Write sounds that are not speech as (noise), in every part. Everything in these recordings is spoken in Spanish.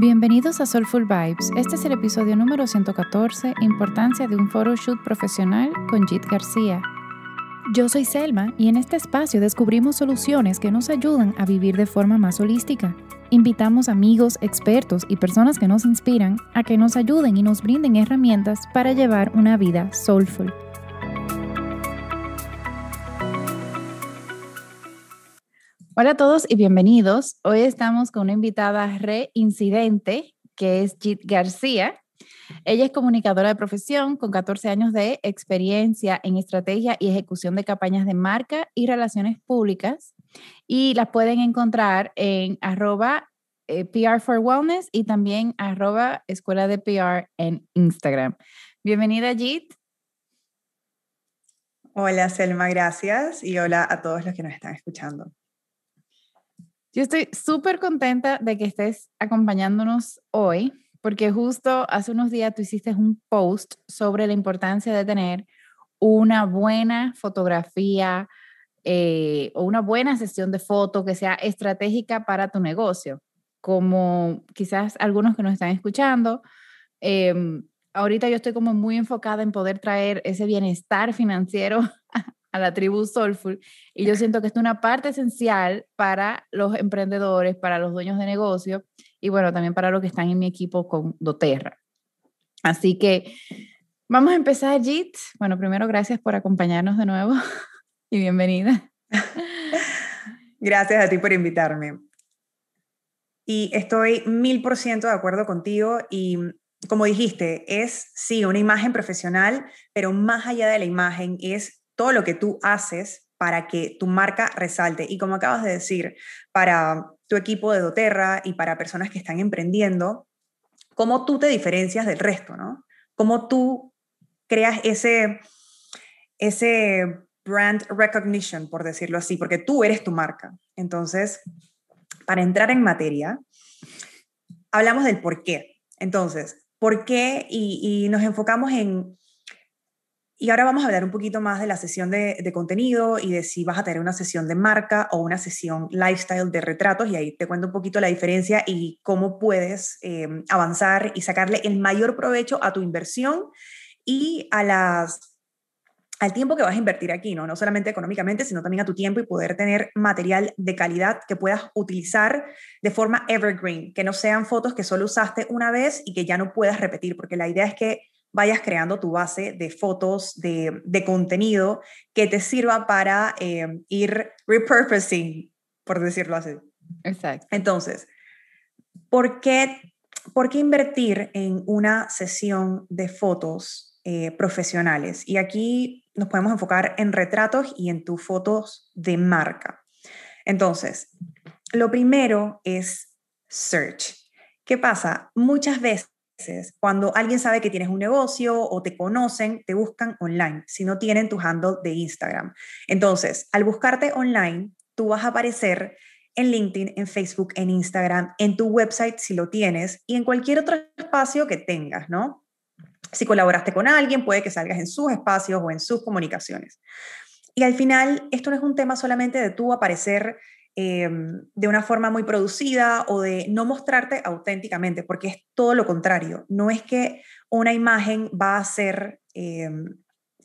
Bienvenidos a Soulful Vibes. Este es el episodio número 114, Importancia de un photoshoot profesional con Jit García. Yo soy Selma y en este espacio descubrimos soluciones que nos ayudan a vivir de forma más holística. Invitamos amigos, expertos y personas que nos inspiran a que nos ayuden y nos brinden herramientas para llevar una vida soulful. Hola a todos y bienvenidos. Hoy estamos con una invitada reincidente que es Jit García. Ella es comunicadora de profesión con 14 años de experiencia en estrategia y ejecución de campañas de marca y relaciones públicas y las pueden encontrar en arroba eh, PR for Wellness y también arroba Escuela de PR en Instagram. Bienvenida Jit. Hola Selma, gracias y hola a todos los que nos están escuchando. Yo estoy súper contenta de que estés acompañándonos hoy, porque justo hace unos días tú hiciste un post sobre la importancia de tener una buena fotografía eh, o una buena sesión de foto que sea estratégica para tu negocio. Como quizás algunos que nos están escuchando, em, ahorita yo estoy como muy enfocada en poder traer ese bienestar financiero a la tribu Soulful. Y yo siento que esto es una parte esencial para los emprendedores, para los dueños de negocio y bueno, también para los que están en mi equipo con doTERRA. Así que vamos a empezar, Jit. Bueno, primero gracias por acompañarnos de nuevo (laughs) y bienvenida. (laughs) Gracias a ti por invitarme. Y estoy mil por ciento de acuerdo contigo y como dijiste, es sí una imagen profesional, pero más allá de la imagen es todo lo que tú haces para que tu marca resalte. Y como acabas de decir, para tu equipo de doTERRA y para personas que están emprendiendo, cómo tú te diferencias del resto, ¿no? Cómo tú creas ese, ese brand recognition, por decirlo así, porque tú eres tu marca. Entonces, para entrar en materia, hablamos del por qué. Entonces, ¿por qué? y nos enfocamos en y ahora vamos a hablar un poquito más de la sesión de, contenido y de si vas a tener una sesión de marca o una sesión lifestyle de retratos. Y ahí te cuento un poquito la diferencia y cómo puedes eh, avanzar y sacarle el mayor provecho a tu inversión y a las al tiempo que vas a invertir aquí, ¿no? No solamente económicamente, sino también a tu tiempo y poder tener material de calidad que puedas utilizar de forma evergreen, que no sean fotos que solo usaste una vez y que ya no puedas repetir, porque la idea es que vayas creando tu base de fotos, de, contenido que te sirva para em, ir repurposing, por decirlo así. Exacto. Entonces, ¿por qué, invertir en una sesión de fotos eh, profesionales? Y aquí nos podemos enfocar en retratos y en tus fotos de marca. Entonces, lo primero es search. ¿Qué pasa? Muchas veces cuando alguien sabe que tienes un negocio o te conocen, te buscan online, si no tienen tu handle de Instagram. Entonces, al buscarte online, tú vas a aparecer en LinkedIn, en Facebook, en Instagram, en tu website si lo tienes y en cualquier otro espacio que tengas, ¿no? Si colaboraste con alguien, puede que salgas en sus espacios o en sus comunicaciones. Y al final, esto no es un tema solamente de tú aparecer Em, de una forma muy producida o de no mostrarte auténticamente, porque es todo lo contrario. No es que una imagen va a hacer em,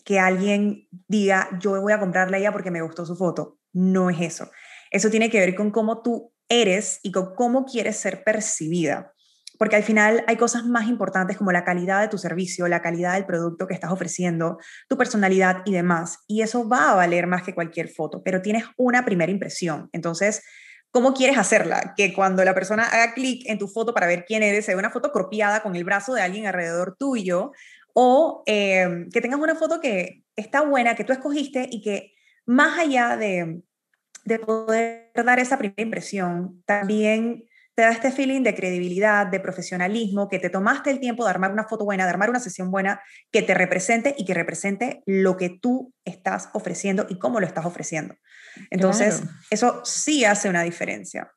que alguien diga, yo voy a comprarle a ella porque me gustó su foto. No es eso. Eso tiene que ver con cómo tú eres y con cómo quieres ser percibida porque al final hay cosas más importantes como la calidad de tu servicio, la calidad del producto que estás ofreciendo, tu personalidad y demás. Y eso va a valer más que cualquier foto, pero tienes una primera impresión. Entonces, ¿cómo quieres hacerla? Que cuando la persona haga clic en tu foto para ver quién eres, sea una foto copiada con el brazo de alguien alrededor tuyo, o eh, que tengas una foto que está buena, que tú escogiste y que más allá de, de poder dar esa primera impresión, también te da este feeling de credibilidad, de profesionalismo, que te tomaste el tiempo de armar una foto buena, de armar una sesión buena que te represente y que represente lo que tú estás ofreciendo y cómo lo estás ofreciendo. Entonces, eso sí hace una diferencia.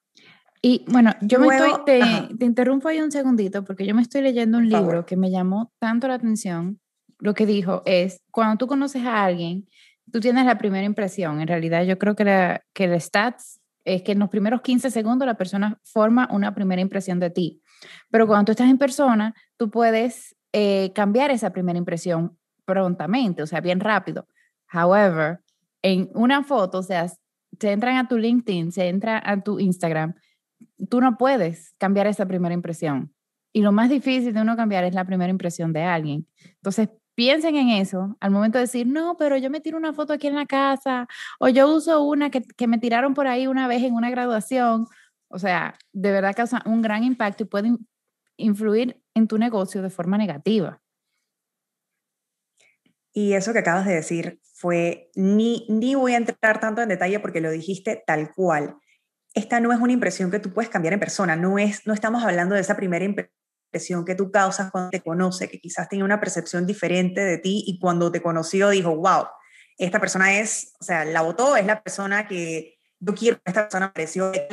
Y bueno, yo me estoy, te, interrumpo ahí un segundito porque yo me estoy leyendo un libro que me llamó tanto la atención. Lo que dijo es, cuando tú conoces a alguien, tú tienes la primera impresión. En realidad, yo creo que, que el stats es que en los primeros 15 segundos la persona forma una primera impresión de ti. Pero cuando tú estás en persona, tú puedes eh, cambiar esa primera impresión prontamente, o sea, bien rápido. However, en una foto, o sea, se entran a tu LinkedIn, se entra a tu Instagram, tú no puedes cambiar esa primera impresión. Y lo más difícil de uno cambiar es la primera impresión de alguien. Entonces, piensen en eso al momento de decir, no, pero yo me tiro una foto aquí en la casa o yo uso una que, me tiraron por ahí una vez en una graduación. O sea, de verdad causa un gran impacto y puede influir en tu negocio de forma negativa. Y eso que acabas de decir fue, ni, ni voy a entrar tanto en detalle porque lo dijiste tal cual. Esta no es una impresión que tú puedes cambiar en persona, no, es, no estamos hablando de esa primera impresión que tú causas cuando te conoce, que quizás tiene una percepción diferente de ti y cuando te conoció dijo, wow, esta persona es, o sea, la votó, es la persona que yo quiero, esta persona pareció, de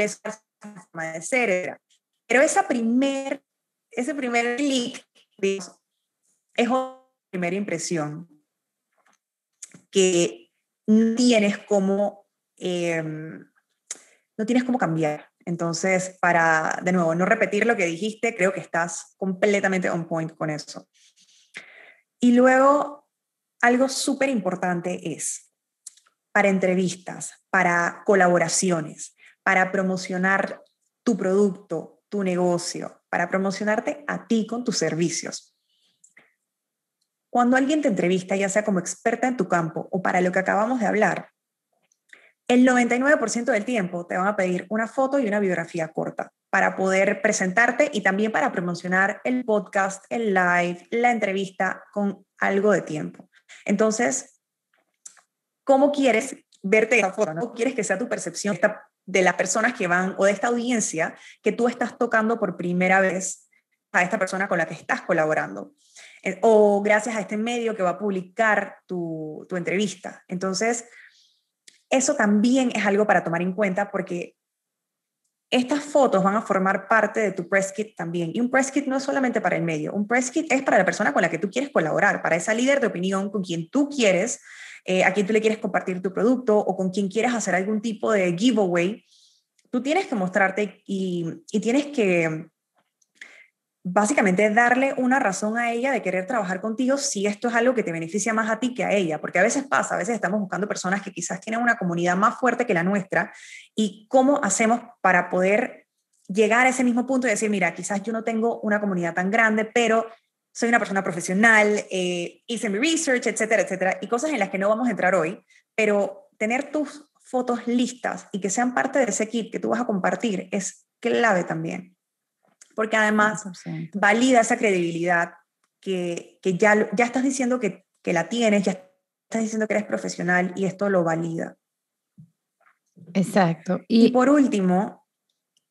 Pero esa primer, ese primer clic es una primera impresión que no tienes como, em, no tienes cómo cambiar. Entonces, para, de nuevo, no repetir lo que dijiste, creo que estás completamente on point con eso. Y luego, algo súper importante es, para entrevistas, para colaboraciones, para promocionar tu producto, tu negocio, para promocionarte a ti con tus servicios. Cuando alguien te entrevista, ya sea como experta en tu campo o para lo que acabamos de hablar, el 99% del tiempo te van a pedir una foto y una biografía corta para poder presentarte y también para promocionar el podcast, el live, la entrevista con algo de tiempo. Entonces, ¿cómo quieres verte en la foto? ¿Cómo quieres que sea tu percepción de las personas que van o de esta audiencia que tú estás tocando por primera vez a esta persona con la que estás colaborando? Eh, o gracias a este medio que va a publicar tu, tu entrevista. Entonces, eso también es algo para tomar en cuenta porque estas fotos van a formar parte de tu press kit también. Y un press kit no es solamente para el medio, un press kit es para la persona con la que tú quieres colaborar, para esa líder de opinión con quien tú quieres, eh, a quien tú le quieres compartir tu producto o con quien quieres hacer algún tipo de giveaway. Tú tienes que mostrarte y tienes que básicamente darle una razón a ella de querer trabajar contigo si esto es algo que te beneficia más a ti que a ella, porque a veces pasa, a veces estamos buscando personas que quizás tienen una comunidad más fuerte que la nuestra y cómo hacemos para poder llegar a ese mismo punto y decir, mira, quizás yo no tengo una comunidad tan grande, pero soy una persona profesional, eh, hice mi research, etcétera, etcétera, y cosas en las que no vamos a entrar hoy, pero tener tus fotos listas y que sean parte de ese kit que tú vas a compartir es clave también porque además valida esa credibilidad que, que, ya, ya estás diciendo que, que la tienes, ya estás diciendo que eres profesional y esto lo valida. Exacto. Y, por último,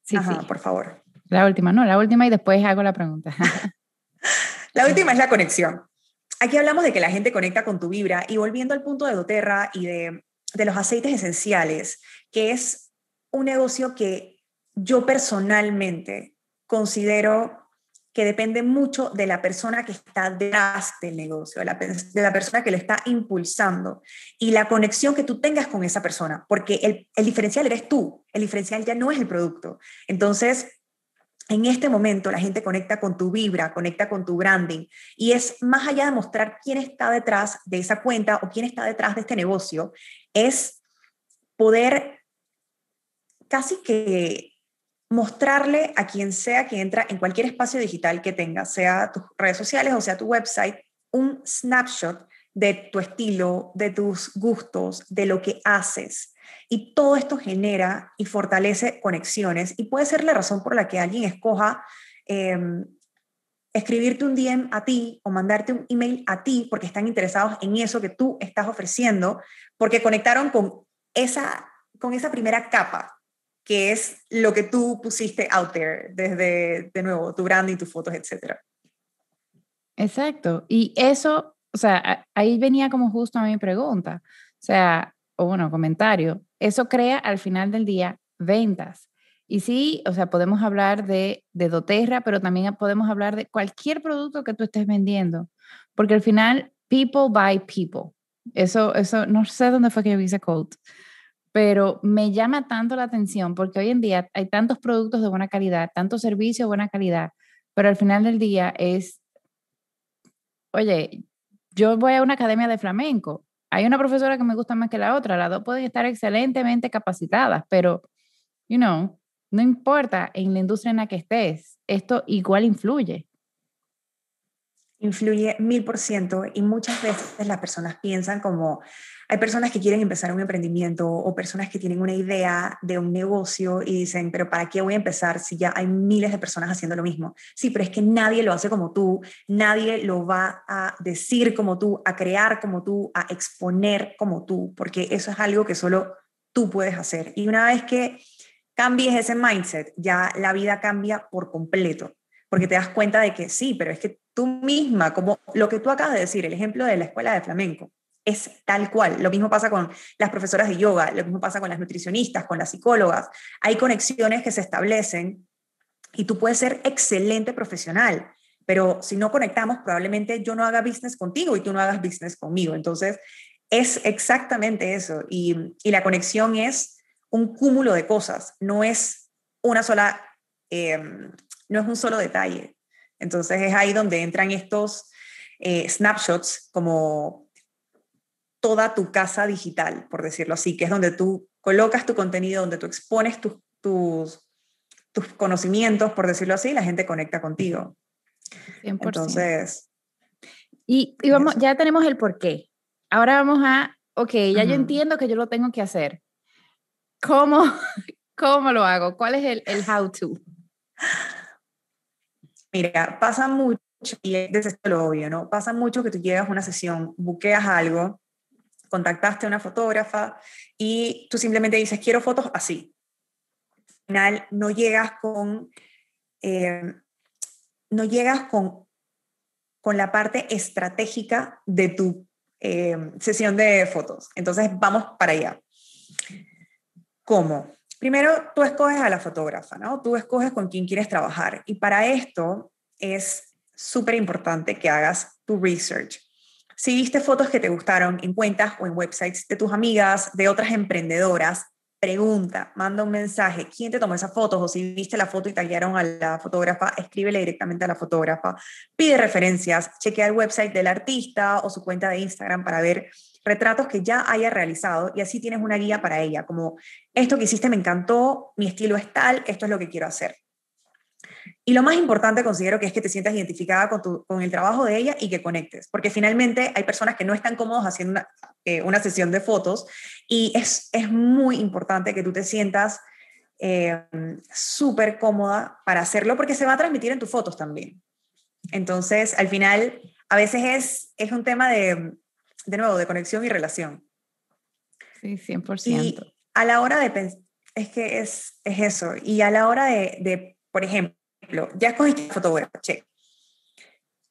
sí, sí. por favor. La última, no, la última y después hago la pregunta. (laughs) (laughs) la última es la conexión. Aquí hablamos de que la gente conecta con tu vibra y volviendo al punto de doTERRA y de, de los aceites esenciales, que es un negocio que yo personalmente considero que depende mucho de la persona que está detrás del negocio, de la, persona que lo está impulsando y la conexión que tú tengas con esa persona, porque el, el diferencial eres tú, el diferencial ya no es el producto. Entonces, en este momento la gente conecta con tu vibra, conecta con tu branding y es más allá de mostrar quién está detrás de esa cuenta o quién está detrás de este negocio, es poder casi que mostrarle a quien sea que entra en cualquier espacio digital que tenga, sea tus redes sociales o sea tu website, un snapshot de tu estilo, de tus gustos, de lo que haces. Y todo esto genera y fortalece conexiones y puede ser la razón por la que alguien escoja em, escribirte un DM a ti o mandarte un email a ti porque están interesados en eso que tú estás ofreciendo, porque conectaron con esa, con esa primera capa que es lo que tú pusiste out there, desde, de nuevo, tu branding, tus fotos, etc. Exacto. Y eso, o sea, ahí venía como justo a mi pregunta, o sea, o bueno, comentario. Eso crea al final del día ventas. Y sí, o sea, podemos hablar de, de doTERRA, pero también podemos hablar de cualquier producto que tú estés vendiendo, porque al final, people buy people. Eso, eso, no sé dónde fue que yo vi pero me llama tanto la atención porque hoy en día hay tantos productos de buena calidad, tantos servicios de buena calidad, pero al final del día es, oye, yo voy a una academia de flamenco, hay una profesora que me gusta más que la otra, las dos pueden estar excelentemente capacitadas, pero, you know, no importa en la industria en la que estés, esto igual influye. Influye mil por ciento y muchas veces las personas piensan como hay personas que quieren empezar un emprendimiento o personas que tienen una idea de un negocio y dicen, pero ¿para qué voy a empezar si ya hay miles de personas haciendo lo mismo? Sí, pero es que nadie lo hace como tú, nadie lo va a decir como tú, a crear como tú, a exponer como tú, porque eso es algo que solo tú puedes hacer. Y una vez que cambies ese mindset, ya la vida cambia por completo porque te das cuenta de que sí, pero es que tú misma, como lo que tú acabas de decir, el ejemplo de la escuela de flamenco, es tal cual. Lo mismo pasa con las profesoras de yoga, lo mismo pasa con las nutricionistas, con las psicólogas. Hay conexiones que se establecen y tú puedes ser excelente profesional, pero si no conectamos, probablemente yo no haga business contigo y tú no hagas business conmigo. Entonces, es exactamente eso. Y, la conexión es un cúmulo de cosas, no es una sola, eh, no es un solo detalle. Entonces es ahí donde entran estos eh, snapshots como toda tu casa digital, por decirlo así, que es donde tú colocas tu contenido, donde tú expones tus, tus, tus conocimientos, por decirlo así, y la gente conecta contigo. 100%. Entonces... Y, vamos, ya tenemos el por qué. Ahora vamos a, ok, ya yo entiendo que yo lo tengo que hacer. ¿Cómo, (laughs) ¿Cómo lo hago? ¿Cuál es el, el how to? Mira, pasa mucho, y es esto lo obvio, ¿no? Pasa mucho que tú llegas a una sesión, buqueas algo, contactaste a una fotógrafa y tú simplemente dices, quiero fotos así. Al final no llegas con, em, no llegas con, con la parte estratégica de tu em, sesión de fotos. Entonces, vamos para allá. ¿Cómo? Primero, tú escoges a la fotógrafa, ¿no? Tú escoges con quién quieres trabajar. Y para esto es súper importante que hagas tu research. Si viste fotos que te gustaron en cuentas o en websites de tus amigas, de otras emprendedoras, pregunta, manda un mensaje, ¿quién te tomó esas fotos? O si viste la foto y tallaron a la fotógrafa, escríbele directamente a la fotógrafa, pide referencias, chequea el website del artista o su cuenta de Instagram para ver retratos que ya haya realizado y así tienes una guía para ella, como esto que hiciste me encantó, mi estilo es tal, esto es lo que quiero hacer. Y lo más importante considero que es que te sientas identificada con, el trabajo de ella y que conectes, porque finalmente hay personas que no están cómodos haciendo una, eh, sesión de fotos y es, muy importante que tú te sientas eh, súper cómoda para hacerlo porque se va a transmitir en tus fotos también. Entonces, al final, a veces es, es un tema de de nuevo, de conexión y relación. Sí, 100%. Y a la hora de pensar, es que es, es, eso, y a la hora de, por ejemplo, ya escogiste fotógrafo, che,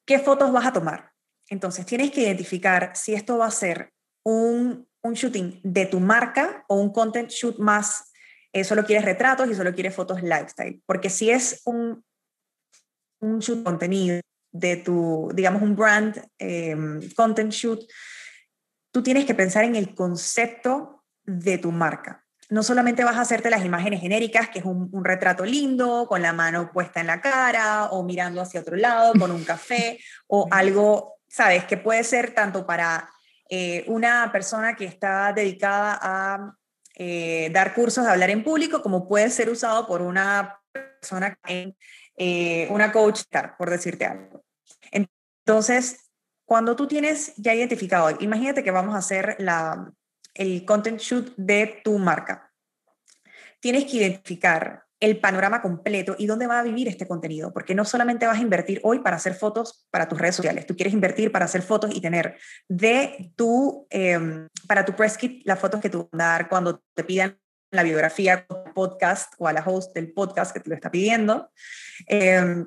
¿qué fotos vas a tomar? Entonces tienes que identificar si esto va a ser un, un shooting de tu marca o un content shoot más, eh, solo quieres retratos y solo quieres fotos lifestyle, porque si es un, un shoot contenido de tu, digamos, un brand em, content shoot, tú tienes que pensar en el concepto de tu marca. No solamente vas a hacerte las imágenes genéricas, que es un, retrato lindo, con la mano puesta en la cara o mirando hacia otro lado, con un café o (laughs) algo, ¿sabes? Que puede ser tanto para eh, una persona que está dedicada a eh, dar cursos de hablar en público, como puede ser usado por una persona en eh, una coach, por decirte algo. Entonces, cuando tú tienes ya identificado, imagínate que vamos a hacer la, el content shoot de tu marca. Tienes que identificar el panorama completo y dónde va a vivir este contenido, porque no solamente vas a invertir hoy para hacer fotos para tus redes sociales, tú quieres invertir para hacer fotos y tener de tu, em, para tu press kit las fotos que tú vas a dar cuando te pidan la biografía podcast o a la host del podcast que te lo está pidiendo. Em,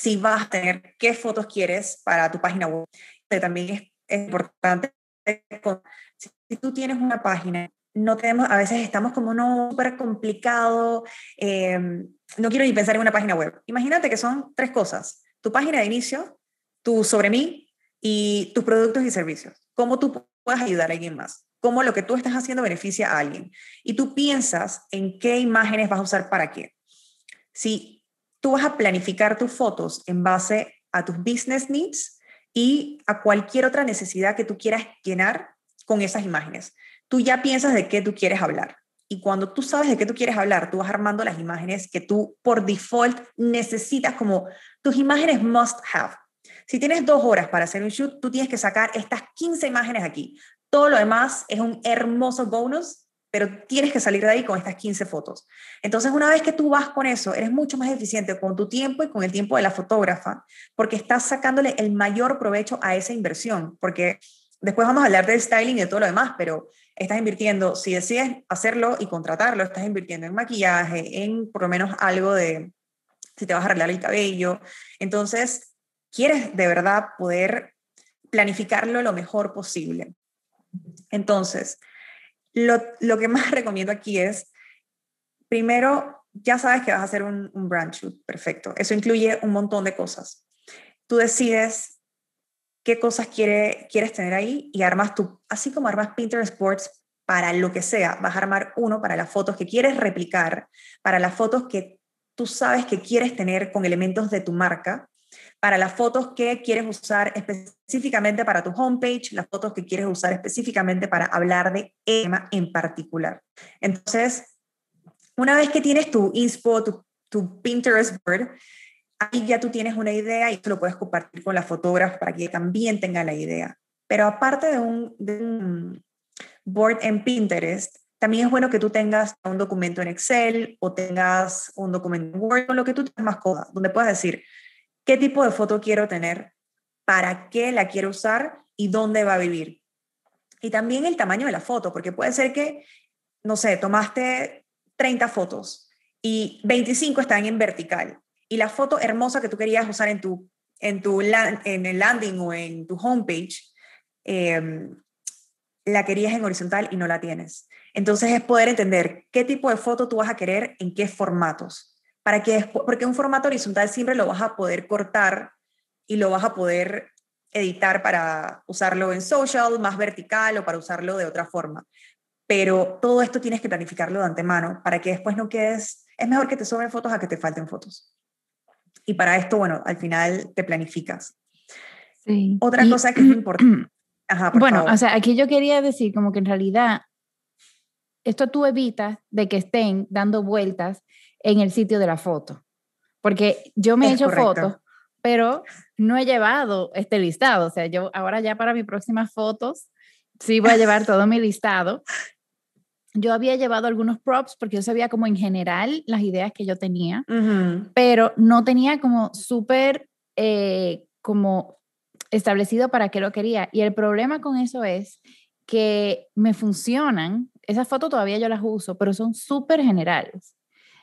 si vas a tener qué fotos quieres para tu página web. También es, importante, si, tú tienes una página, no tenemos, a veces estamos como no súper complicado, em, no quiero ni pensar en una página web. Imagínate que son tres cosas, tu página de inicio, tu sobre mí y tus productos y servicios. ¿Cómo tú puedes ayudar a alguien más? ¿Cómo lo que tú estás haciendo beneficia a alguien? Y tú piensas en qué imágenes vas a usar para qué. Si tú vas a planificar tus fotos en base a tus business needs y a cualquier otra necesidad que tú quieras llenar con esas imágenes. Tú ya piensas de qué tú quieres hablar. Y cuando tú sabes de qué tú quieres hablar, tú vas armando las imágenes que tú por default necesitas como tus imágenes must have. Si tienes dos horas para hacer un shoot, tú tienes que sacar estas 15 imágenes aquí. Todo lo demás es un hermoso bonus pero tienes que salir de ahí con estas 15 fotos. Entonces, una vez que tú vas con eso, eres mucho más eficiente con tu tiempo y con el tiempo de la fotógrafa, porque estás sacándole el mayor provecho a esa inversión, porque después vamos a hablar del styling y de todo lo demás, pero estás invirtiendo, si decides hacerlo y contratarlo, estás invirtiendo en maquillaje, en por lo menos algo de si te vas a arreglar el cabello. Entonces, quieres de verdad poder planificarlo lo mejor posible. Entonces, lo, que más (laughs) recomiendo aquí es, primero, ya sabes que vas a hacer un, brand shoot, perfecto. Eso incluye un montón de cosas. Tú decides qué cosas quieres tener ahí y armas tú, así como armas Pinterest boards para lo que sea, vas a armar uno para las fotos que quieres replicar, para las fotos que tú sabes que quieres tener con elementos de tu marca para las fotos que quieres usar específicamente para tu homepage, las fotos que quieres usar específicamente para hablar de tema en particular. Entonces, una vez que tienes tu inspo, tu, Pinterest board, ahí ya tú tienes una idea y tú lo puedes compartir con la fotógrafa para que también tenga la idea. Pero aparte de un, board en Pinterest, también es bueno que tú tengas un documento en Excel o tengas un documento en Word, con lo que tú tengas más cosas, donde puedas decir, qué tipo de foto quiero tener, para qué la quiero usar y dónde va a vivir. Y también el tamaño de la foto, porque puede ser que, no sé, tomaste 30 fotos y 25 están en vertical y la foto hermosa que tú querías usar en tu en tu en el landing o en tu homepage em, la querías en horizontal y no la tienes. Entonces es poder entender qué tipo de foto tú vas a querer en qué formatos que porque un formato horizontal siempre lo vas a poder cortar y lo vas a poder editar para usarlo en social, más vertical o para usarlo de otra forma. Pero todo esto tienes que planificarlo de antemano para que después no quedes, es mejor que te sobren fotos a que te falten fotos. Y para esto, bueno, al final te planificas. Sí. Otra cosa que es (clears throat) importante. bueno, o sea, aquí yo quería decir como que en realidad esto tú evitas de que estén dando vueltas en el sitio de la foto. Porque yo me he hecho fotos, pero no he llevado este listado. O sea, yo ahora ya para mis próximas fotos, sí voy a llevar todo mi listado. Yo había llevado algunos props porque yo sabía como en general las ideas que yo tenía, pero no tenía como súper eh, como establecido para qué lo quería. Y el problema con eso es que me funcionan, esas fotos todavía yo las uso, pero son súper generales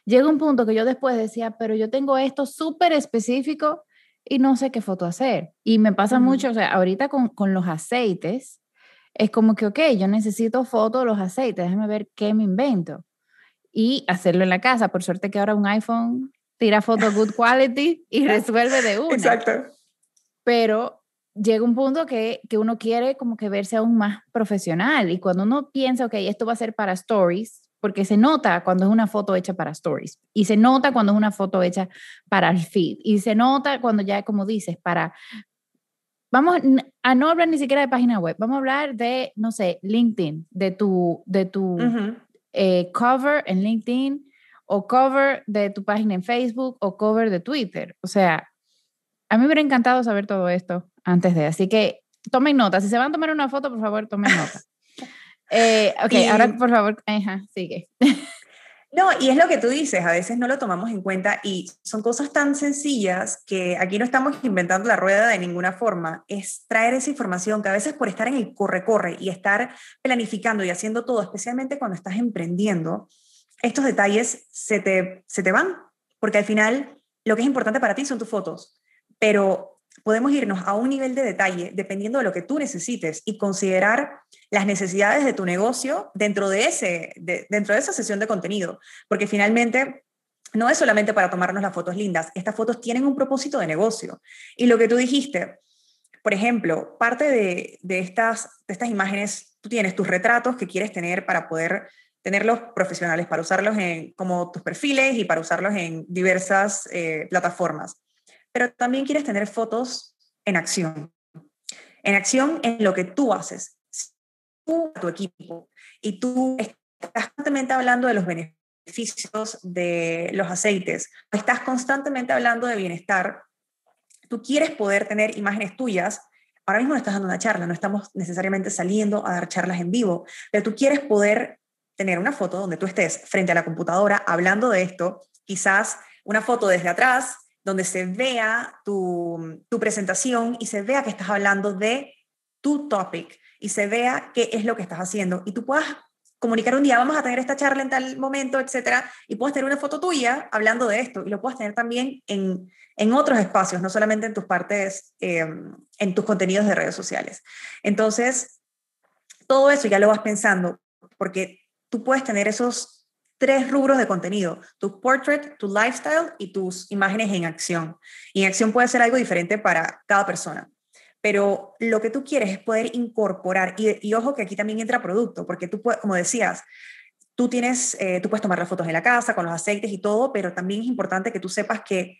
llega un punto que yo después decía, pero yo tengo esto súper específico y no sé qué foto hacer. Y me pasa mucho, o sea, ahorita con, con, los aceites, es como que, ok, yo necesito fotos de los aceites, déjame ver qué me invento. Y hacerlo en la casa. Por suerte que ahora un iPhone tira foto good quality y (laughs) resuelve de una. Exacto. Pero llega un punto que, que uno quiere como que verse aún más profesional. Y cuando uno piensa, ok, esto va a ser para stories, porque se nota cuando es una foto hecha para stories y se nota cuando es una foto hecha para el feed y se nota cuando ya, como dices, para... Vamos a no hablar ni siquiera de página web, vamos a hablar de, no sé, LinkedIn, de tu, de tu eh, cover en LinkedIn o cover de tu página en Facebook o cover de Twitter. O sea, a mí me hubiera encantado saber todo esto antes de, así que tomen nota. Si se van a tomar una foto, por favor, tomen nota. Eh, ok, ahora por favor, ajá, sigue. No, y es lo que tú dices, a veces no lo tomamos en cuenta y son cosas tan sencillas que aquí no estamos inventando la rueda de ninguna forma, es traer esa información que a veces por estar en el corre-corre y estar planificando y haciendo todo, especialmente cuando estás emprendiendo, estos detalles se te, se te van, porque al final lo que es importante para ti son tus fotos, pero podemos irnos a un nivel de detalle dependiendo de lo que tú necesites y considerar las necesidades de tu negocio dentro de, ese, dentro de esa sesión de contenido, porque finalmente no es solamente para tomarnos las fotos lindas, estas fotos tienen un propósito de negocio. Y lo que tú dijiste, por ejemplo, parte de, de estas, de estas imágenes, tú tienes tus retratos que quieres tener para poder tenerlos profesionales, para usarlos en, como tus perfiles y para usarlos en diversas eh, plataformas pero también quieres tener fotos en acción. En acción en lo que tú haces, tú tu equipo, y tú estás constantemente hablando de los beneficios de los aceites, estás constantemente hablando de bienestar, tú quieres poder tener imágenes tuyas. Ahora mismo no estás dando una charla, no estamos necesariamente saliendo a dar charlas en vivo, pero tú quieres poder tener una foto donde tú estés frente a la computadora hablando de esto, quizás una foto desde atrás, donde se vea tu, presentación y se vea que estás hablando de tu topic y se vea qué es lo que estás haciendo y tú puedas comunicar un día, vamos a tener esta charla en tal momento, etcétera, y puedes tener una foto tuya hablando de esto, y lo puedes tener también en, otros espacios, no solamente en tus partes, em, en tus contenidos de redes sociales. Entonces, todo eso ya lo vas pensando, porque tú puedes tener esos tres rubros de contenido, tu portrait, tu lifestyle y tus imágenes en acción. Y en acción puede ser algo diferente para cada persona. Pero lo que tú quieres es poder incorporar, y, ojo que aquí también entra producto, porque tú, como decías, tú tienes, eh, tú puedes tomar las fotos en la casa con los aceites y todo, pero también es importante que tú sepas que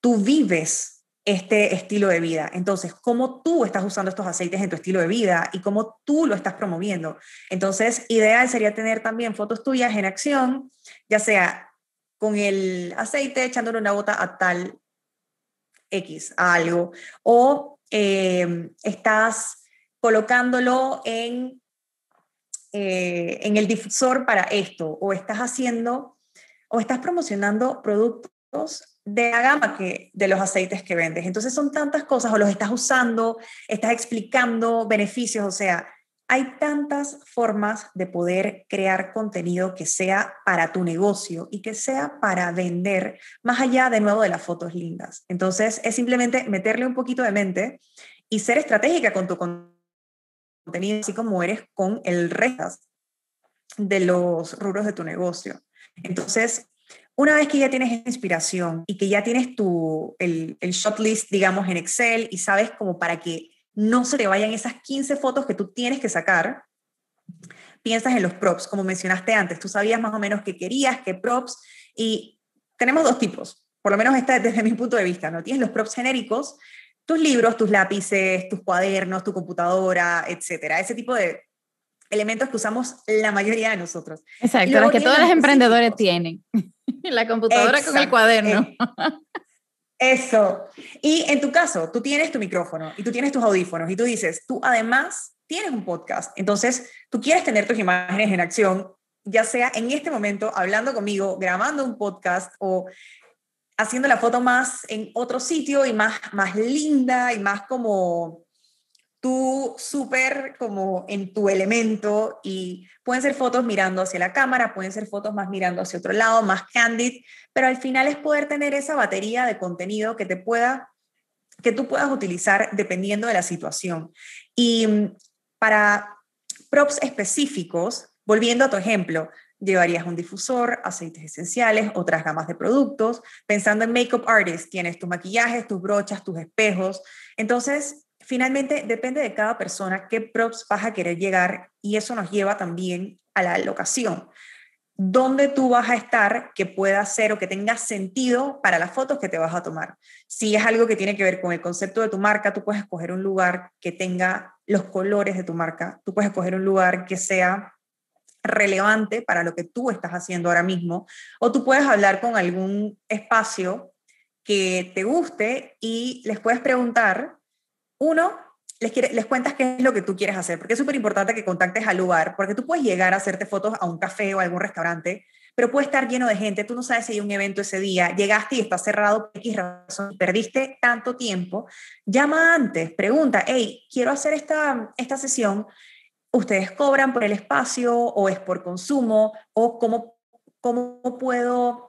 tú vives este estilo de vida. Entonces, cómo tú estás usando estos aceites en tu estilo de vida y cómo tú lo estás promoviendo. Entonces, ideal sería tener también fotos tuyas en acción, ya sea con el aceite echándole una gota a tal X, a algo, o eh, estás colocándolo en, eh, en el difusor para esto, o estás haciendo, o estás promocionando productos de la gama que, de los aceites que vendes. Entonces son tantas cosas, o los estás usando, estás explicando beneficios, o sea, hay tantas formas de poder crear contenido que sea para tu negocio y que sea para vender, más allá de nuevo de las fotos lindas. Entonces es simplemente meterle un poquito de mente y ser estratégica con tu contenido, así como eres con el resto de los rubros de tu negocio. Entonces, una vez que ya tienes inspiración y que ya tienes tu, el, el shot list, digamos, en Excel y sabes como para que no se te vayan esas 15 fotos que tú tienes que sacar, piensas en los props, como mencionaste antes, tú sabías más o menos qué querías, qué props, y tenemos dos tipos, por lo menos este, desde mi punto de vista, ¿no? Tienes los props genéricos, tus libros, tus lápices, tus cuadernos, tu computadora, etcétera, ese tipo de elementos que usamos la mayoría de nosotros. Exacto, los que todos los emprendedores tienen. (laughs) la computadora con el cuaderno. Eh, eso. Y en tu caso, tú tienes tu micrófono y tú tienes tus audífonos y tú dices, tú además tienes un podcast. Entonces, tú quieres tener tus imágenes en acción, ya sea en este momento hablando conmigo, grabando un podcast o haciendo la foto más en otro sitio y más, más linda y más como tú súper como en tu elemento y pueden ser fotos mirando hacia la cámara, pueden ser fotos más mirando hacia otro lado, más candid, pero al final es poder tener esa batería de contenido que te pueda que tú puedas utilizar dependiendo de la situación. Y mm, para props específicos, volviendo a tu ejemplo, llevarías un difusor, aceites esenciales, otras gamas de productos, pensando en makeup Artist, tienes tus maquillajes, tus brochas, tus espejos. Entonces, Finalmente, depende de cada persona qué props vas a querer llegar y eso nos lleva también a la locación. ¿Dónde tú vas a estar que pueda ser o que tenga sentido para las fotos que te vas a tomar? Si es algo que tiene que ver con el concepto de tu marca, tú puedes escoger un lugar que tenga los colores de tu marca, tú puedes escoger un lugar que sea relevante para lo que tú estás haciendo ahora mismo, o tú puedes hablar con algún espacio que te guste y les puedes preguntar uno, les, les cuentas qué es lo que tú quieres hacer, porque es súper importante que contactes al lugar, porque tú puedes llegar a hacerte fotos a un café o a algún restaurante, pero puede estar lleno de gente, tú no sabes si hay un evento ese día, llegaste y está cerrado por X razón, perdiste tanto tiempo, llama antes, pregunta, hey, quiero hacer esta, esta sesión, ¿ustedes cobran por el espacio o es por consumo o cómo, cómo puedo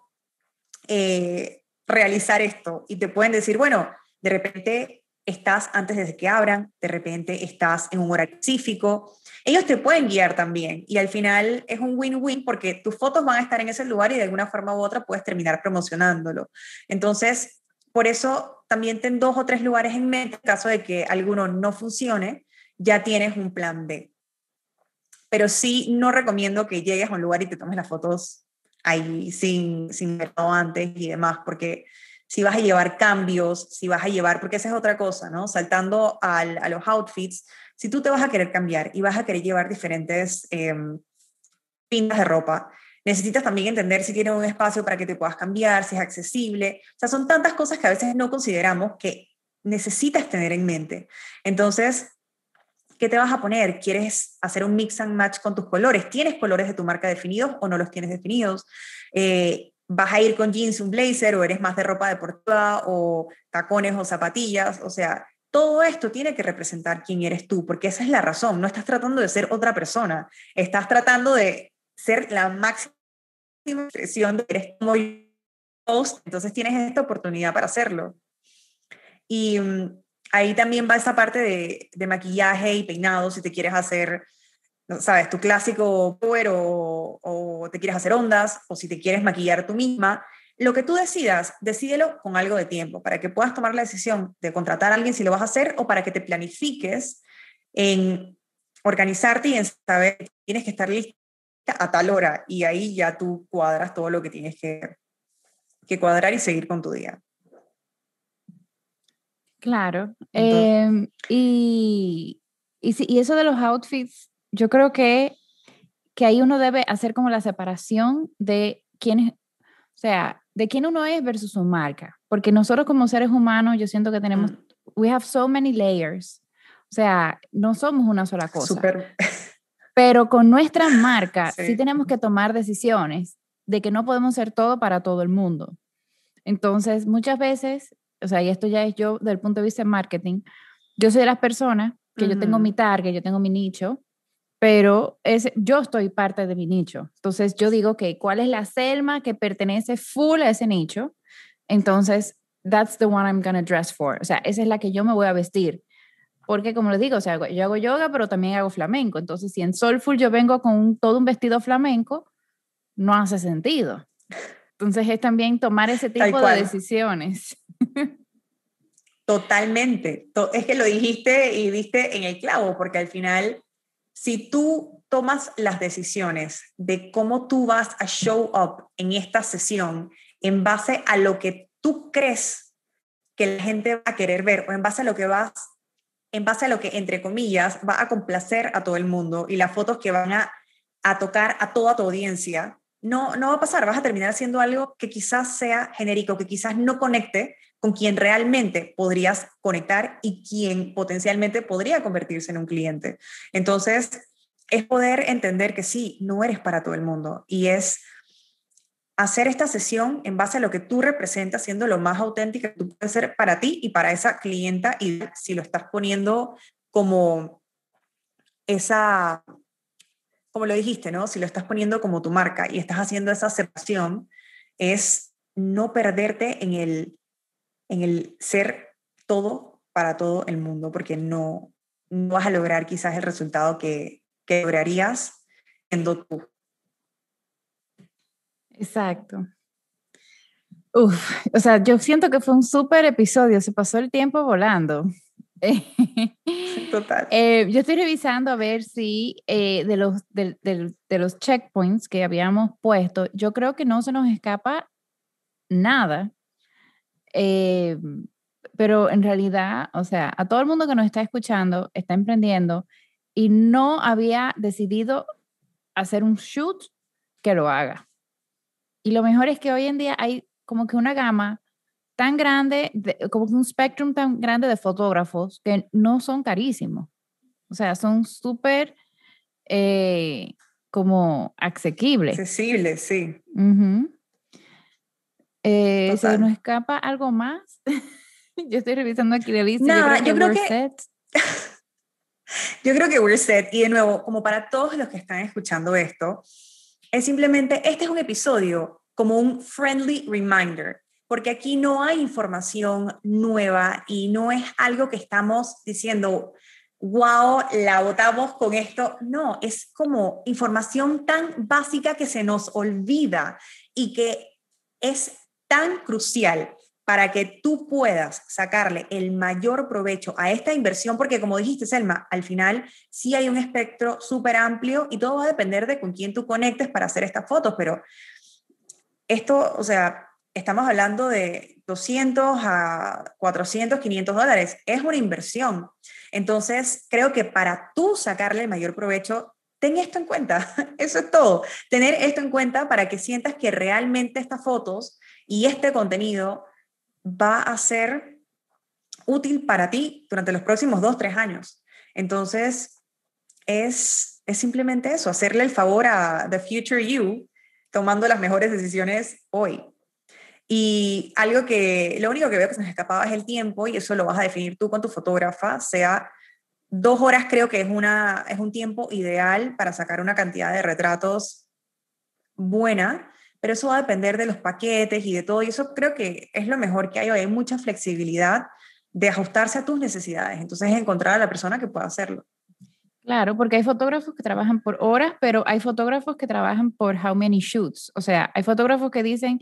eh, realizar esto? Y te pueden decir, bueno, de repente estás antes de que abran, de repente estás en un horario específico. Ellos te pueden guiar también y al final es un win-win porque tus fotos van a estar en ese lugar y de alguna forma u otra puedes terminar promocionándolo. Entonces, por eso también ten dos o tres lugares en mente, en caso de que alguno no funcione, ya tienes un plan B. Pero sí no recomiendo que llegues a un lugar y te tomes las fotos ahí sin, sin antes y demás, porque si vas a llevar cambios, si vas a llevar, porque esa es otra cosa, ¿no? Saltando a los outfits, si tú te vas a querer cambiar y vas a querer llevar diferentes em, pintas de ropa, necesitas también entender si tienes un espacio para que te puedas cambiar, si es accesible. O sea, son tantas cosas que a veces no consideramos que necesitas tener en mente. Entonces, ¿qué te vas a poner? ¿Quieres hacer un mix and match con tus colores? ¿Tienes colores de tu marca definidos o no los tienes definidos? Eh, vas a ir con jeans, un blazer, o eres más de ropa deportiva, o tacones o zapatillas, o sea, todo esto tiene que representar quién eres tú, porque esa es la razón, no estás tratando de ser otra persona, estás tratando de ser la máxima expresión de eres como entonces tienes esta oportunidad para hacerlo. Y mm, ahí también va esa parte de maquillaje y peinado, si te quieres hacer sabes, tu clásico power o, te quieres hacer ondas o si te quieres maquillar tú misma. Lo que tú decidas, decídelo con algo de tiempo para que puedas tomar la decisión de contratar a alguien si lo vas a hacer o para que te planifiques en organizarte y en saber que tienes que estar lista a tal hora y ahí ya tú cuadras todo lo que tienes que, que cuadrar y seguir con tu día. Claro. Em, y, y, eso de los outfits, yo creo que, que ahí uno debe hacer como la separación de quién es, o sea, de quién uno es versus su marca. Porque nosotros como seres humanos, yo siento que tenemos, mm. we have so many layers. O sea, no somos una sola cosa. (laughs) Pero con nuestra marca sí. tenemos que tomar decisiones de que no podemos ser todo para todo el mundo. Entonces, muchas veces, o sea, y esto ya es yo del punto de vista de marketing, yo soy de las personas que yo tengo mi target, yo tengo mi nicho, pero es, yo estoy parte de mi nicho. Entonces yo digo, que ¿cuál es la Selma que pertenece full a ese nicho? Entonces, that's the one I'm to dress for. O sea, esa es la que yo me voy a vestir. Porque como les digo, o sea, yo hago yoga, pero también hago flamenco. Entonces, si en Soulful yo vengo con todo un vestido flamenco, no hace sentido. (laughs) Entonces es también tomar ese tipo de decisiones. (laughs) Totalmente. Es que lo dijiste y viste en el clavo, porque al final si tú tomas las decisiones de cómo tú vas a show up en esta sesión en base a lo que tú crees que la gente va a querer ver o en base a lo que vas en base a lo que entre comillas va a complacer a todo el mundo y las fotos que van a, a tocar a toda tu audiencia, no no va a pasar, vas a terminar haciendo algo que quizás sea genérico, que quizás no conecte con quien realmente podrías conectar y quien potencialmente podría convertirse en un cliente. Entonces, es poder entender que sí, no eres para todo el mundo y es hacer esta sesión en base a lo que tú representas, siendo lo más auténtica que tú puedes ser para ti y para esa clienta y si lo estás poniendo como esa, como lo dijiste, ¿no? Si lo estás poniendo como tu marca y estás haciendo esa aceptación, es no perderte en el en el ser todo para todo el mundo, porque no, no vas a lograr quizás el resultado que, que lograrías siendo tú. Exacto. Uf, o sea, yo siento que fue un súper episodio, se pasó el tiempo volando. (laughs) Total. Eh, yo estoy revisando a ver si eh, de, los, de, los checkpoints que habíamos puesto, yo creo que no se nos escapa nada. Eh, pero en realidad, o sea, a todo el mundo que nos está escuchando, está emprendiendo y no había decidido hacer un shoot, que lo haga. Y lo mejor es que hoy en día hay como que una gama tan grande, como que un spectrum tan grande de fotógrafos que no son carísimos. O sea, son súper eh, como asequibles. Accesibles, sí. Eh, ¿Se nos escapa algo más? (laughs) yo estoy revisando aquí la lista. yo creo que... Yo creo que... (laughs) Yo creo que we're set. Y de nuevo, como para todos los que están escuchando esto, es simplemente, este es un episodio como un friendly reminder, porque aquí no hay información nueva y no es algo que estamos diciendo, wow, la votamos con esto. No, es como información tan básica que se nos olvida y que es tan crucial para que tú puedas sacarle el mayor provecho a esta inversión, porque como dijiste, Selma, al final sí hay un espectro súper amplio y todo va a depender de con quién tú conectes para hacer estas fotos, pero esto, o sea, estamos hablando de 200 a 400, 500 dólares, es una inversión. Entonces, creo que para tú sacarle el mayor provecho, ten esto en cuenta, (laughs) eso es todo, tener esto en cuenta para que sientas que realmente estas fotos y este contenido va a ser útil para ti durante los próximos dos, tres años. Entonces, es, es simplemente eso, hacerle el favor a The Future You tomando las mejores decisiones hoy. Y algo que, lo único que veo que se nos escapaba es el tiempo y eso lo vas a definir tú con tu fotógrafa, sea dos horas creo que es, una, es un tiempo ideal para sacar una cantidad de retratos buena pero eso va a depender de los paquetes y de todo, y eso creo que es lo mejor que hay hay mucha flexibilidad de ajustarse a tus necesidades, entonces encontrar a la persona que pueda hacerlo. Claro, porque hay fotógrafos que trabajan por horas, pero hay fotógrafos que trabajan por how many shoots, o sea, hay fotógrafos que dicen,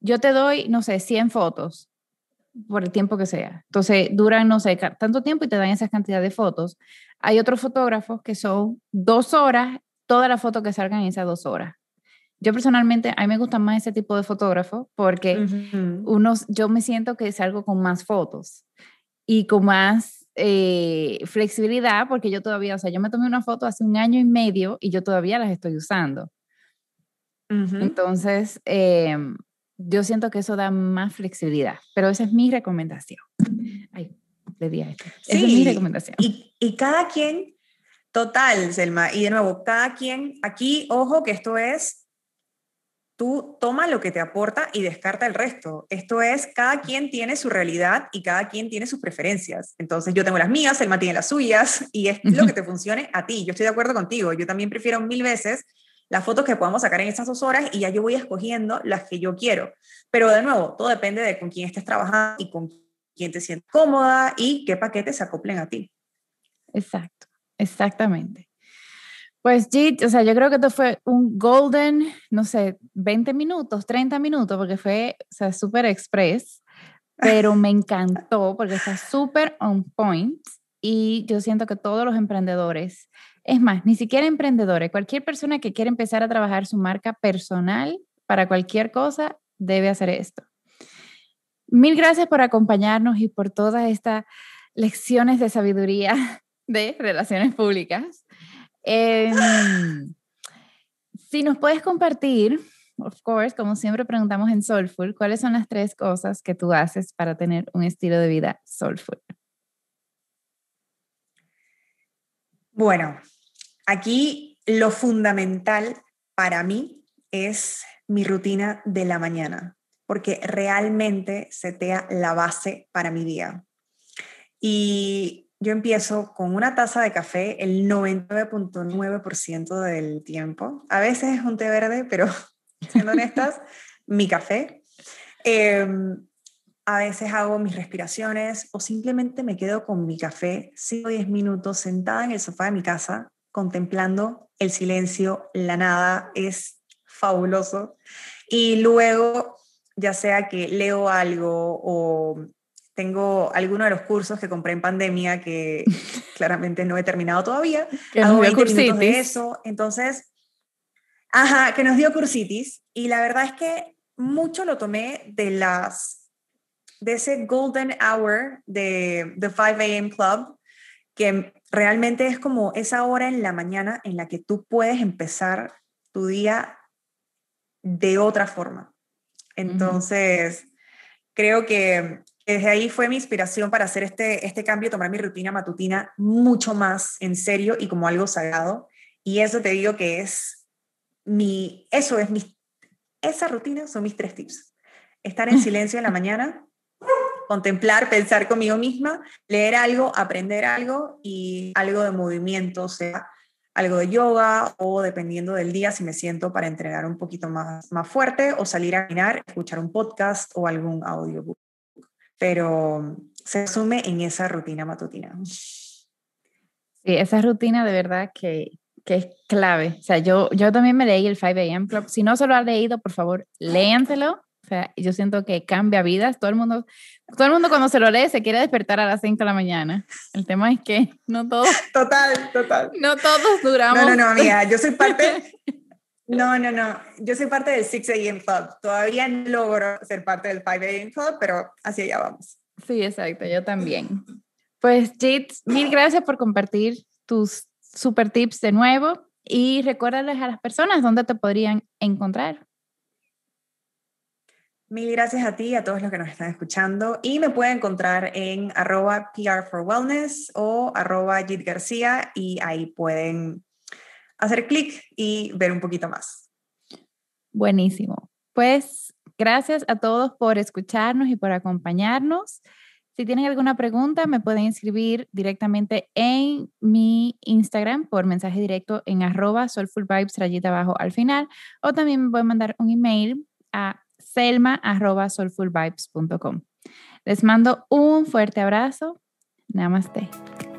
yo te doy, no sé, 100 fotos por el tiempo que sea. Entonces, duran, no sé, tanto tiempo y te dan esa cantidad de fotos. Hay otros fotógrafos que son dos horas, toda la foto que salgan en esas dos horas yo personalmente, a mí me gusta más ese tipo de fotógrafo porque unos, yo me siento que salgo con más fotos y con más eh, flexibilidad porque yo todavía, o sea, yo me tomé una foto hace un año y medio y yo todavía las estoy usando. Entonces, eh, yo siento que eso da más flexibilidad, pero esa es mi recomendación. Ay, le di a esto. es mi recomendación. y, y cada quien... Total, Selma. Y de nuevo, cada quien, aquí, ojo que esto es tú toma lo que te aporta y descarta el resto. Esto es, cada quien tiene su realidad y cada quien tiene sus preferencias. Entonces yo tengo las mías, el tiene las suyas y es lo que te funcione a ti. Yo estoy de acuerdo contigo. Yo también prefiero mil veces las fotos que podamos sacar en estas dos horas y ya yo voy escogiendo las que yo quiero. Pero de nuevo, todo depende de con quién estés trabajando y con quién te sientes cómoda y qué paquetes se acoplen a ti. Exacto, exactamente. Pues Jit, o sea, yo creo que esto fue un golden, no sé, 20 minutos, 30 minutos, porque fue, o sea, súper express, pero me (laughs) encantó porque está súper on point y yo siento que todos los emprendedores, es más, ni siquiera emprendedores, cualquier persona que quiera empezar a trabajar su marca personal para cualquier cosa, debe hacer esto. Mil gracias por acompañarnos y por todas estas lecciones de sabiduría (laughs) de relaciones públicas. Em, si nos puedes compartir, of course, como siempre preguntamos en Soulful, ¿cuáles son las tres cosas que tú haces para tener un estilo de vida soulful? Bueno, aquí lo fundamental para mí es mi rutina de la mañana, porque realmente setea la base para mi día. Y yo empiezo con una taza de café el 99.9% del tiempo. A veces es un té verde, pero (laughs) siendo honestas, mi café. Em, a veces hago mis respiraciones o simplemente me quedo con mi café 5 o 10 minutos sentada en el sofá de mi casa contemplando el silencio, la nada, es fabuloso. Y luego, ya sea que leo algo o tengo algunos de los cursos que compré en pandemia que (laughs) claramente no he terminado todavía. Que Hago 20 Cursitis. de eso. Entonces, ajá, que nos dio cursitis. Y la verdad es que mucho lo tomé de las de ese golden hour de The 5 a.m. Club, que realmente es como esa hora en la mañana en la que tú puedes empezar tu día de otra forma. Entonces, creo que desde ahí fue mi inspiración para hacer este, este cambio, tomar mi rutina matutina mucho más en serio y como algo sagrado. Y eso te digo que es mi, eso es mi, esa rutina son mis tres tips. Estar en (laughs) silencio en la mañana, contemplar, pensar conmigo misma, leer algo, aprender algo y algo de movimiento, sea, algo de yoga o dependiendo del día si me siento para entrenar un poquito más, más fuerte o salir a caminar, escuchar un podcast o algún audiobook pero se sume en esa rutina matutina. Sí, esa rutina de verdad que, que es clave. O sea, yo, yo también me leí el 5 a.m. Club. Si no se lo ha leído, por favor, léantelo. O sea, yo siento que cambia vidas. Todo el mundo, todo el mundo cuando se lo lee se quiere despertar a las 5 de la mañana. El tema es que no todos. (laughs) Total, total. No todos duramos. No, no, no, amiga. Yo soy (laughs) parte, no, no, no. Yo soy parte del 6 a.m. Club. Todavía no logro ser parte del 5 a.m. Club, pero así allá vamos. Sí, exacto. Yo también. Pues, Jits, mil gracias por compartir tus super tips de nuevo y recuérdales a las personas dónde te podrían encontrar. Mil gracias a ti y a todos los que nos están escuchando. Y me pueden encontrar en arroba PR for Wellness o arroba García y ahí pueden hacer clic y ver un poquito más. Buenísimo. Pues gracias a todos por escucharnos y por acompañarnos. Si tienen alguna pregunta, me pueden inscribir directamente en mi Instagram por mensaje directo en arroba soulfulvibes rayita abajo al final o también me pueden mandar un email a selma Les mando un fuerte abrazo. Namaste.